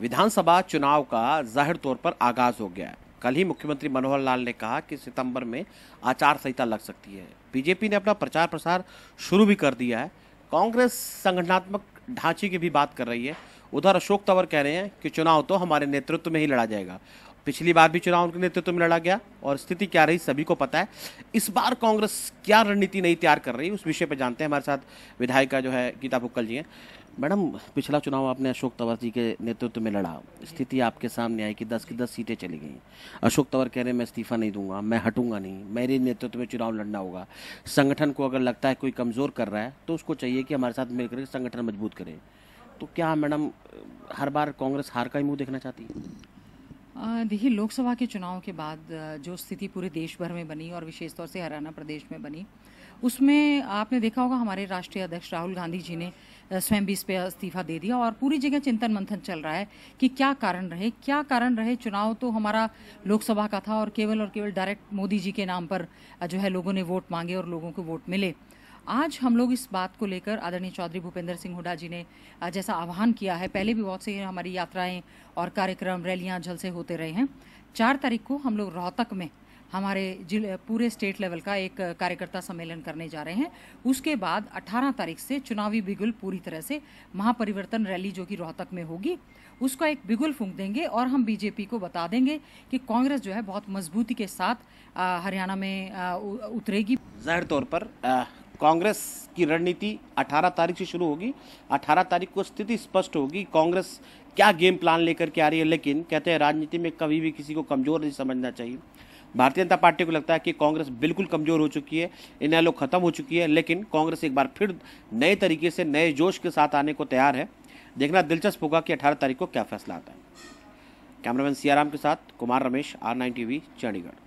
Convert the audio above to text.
विधानसभा चुनाव का जाहिर तौर पर आगाज हो गया है कल ही मुख्यमंत्री मनोहर लाल ने कहा कि सितंबर में आचार संहिता लग सकती है बीजेपी ने अपना प्रचार प्रसार शुरू भी कर दिया है कांग्रेस संगठनात्मक ढांचे की भी बात कर रही है उधर अशोक तंवर कह रहे हैं कि चुनाव तो हमारे नेतृत्व में ही लड़ा जाएगा पिछली बार भी चुनाव उनके नेतृत्व में लड़ा गया और स्थिति क्या रही सभी को पता है इस बार कांग्रेस क्या रणनीति नहीं तैयार कर रही उस विषय पर जानते हैं हमारे साथ विधायिका जो है गीता भुक्कल जी हैं मैडम पिछला चुनाव आपने अशोक तंवर जी के नेतृत्व में लड़ा स्थिति आपके सामने आई कि दस की दस सीटें चली गई अशोक तंवर कह रहे हैं मैं इस्तीफा नहीं दूंगा मैं हटूंगा नहीं मेरे नेतृत्व में चुनाव लड़ना होगा संगठन को अगर लगता है कोई कमज़ोर कर रहा है तो उसको चाहिए कि हमारे साथ मिलकर संगठन मजबूत करे तो क्या मैडम हर बार कांग्रेस हार का ही मुंह देखना चाहती है देखिए लोकसभा के चुनाव के बाद जो स्थिति पूरे देश भर में बनी और विशेष तौर से हरियाणा प्रदेश में बनी उसमें आपने देखा होगा हमारे राष्ट्रीय अध्यक्ष राहुल गांधी जी ने स्वयं भी इस पे इस्तीफा दे दिया और पूरी जगह चिंतन मंथन चल रहा है कि क्या कारण रहे क्या कारण रहे चुनाव तो हमारा लोकसभा का था और केवल और केवल डायरेक्ट मोदी जी के नाम पर जो है लोगों ने वोट मांगे और लोगों को वोट मिले आज हम लोग इस बात को लेकर आदरणीय चौधरी भूपेंद्र सिंह हुडा जी ने जैसा आह्वान किया है पहले भी बहुत से हमारी यात्राएं और कार्यक्रम रैलियां से होते रहे हैं चार तारीख को हम लोग रोहतक में हमारे जिले पूरे स्टेट लेवल का एक कार्यकर्ता सम्मेलन करने जा रहे हैं उसके बाद 18 तारीख से चुनावी बिगुल पूरी तरह से महापरिवर्तन रैली जो कि रोहतक में होगी उसका एक बिगुल फूंक देंगे और हम बीजेपी को बता देंगे कि कांग्रेस जो है बहुत मजबूती के साथ हरियाणा में उतरेगी जाहिर तौर पर कांग्रेस की रणनीति 18 तारीख से शुरू होगी 18 तारीख को स्थिति स्पष्ट होगी कांग्रेस क्या गेम प्लान लेकर के आ रही है लेकिन कहते हैं राजनीति में कभी भी किसी को कमज़ोर नहीं समझना चाहिए भारतीय जनता पार्टी को लगता है कि कांग्रेस बिल्कुल कमज़ोर हो चुकी है इन्हें ख़त्म हो चुकी है लेकिन कांग्रेस एक बार फिर नए तरीके से नए जोश के साथ आने को तैयार है देखना दिलचस्प होगा कि अठारह तारीख को क्या फैसला आता है कैमरामैन सियाराम के साथ Kumar Ramesh R nine T Chandigarh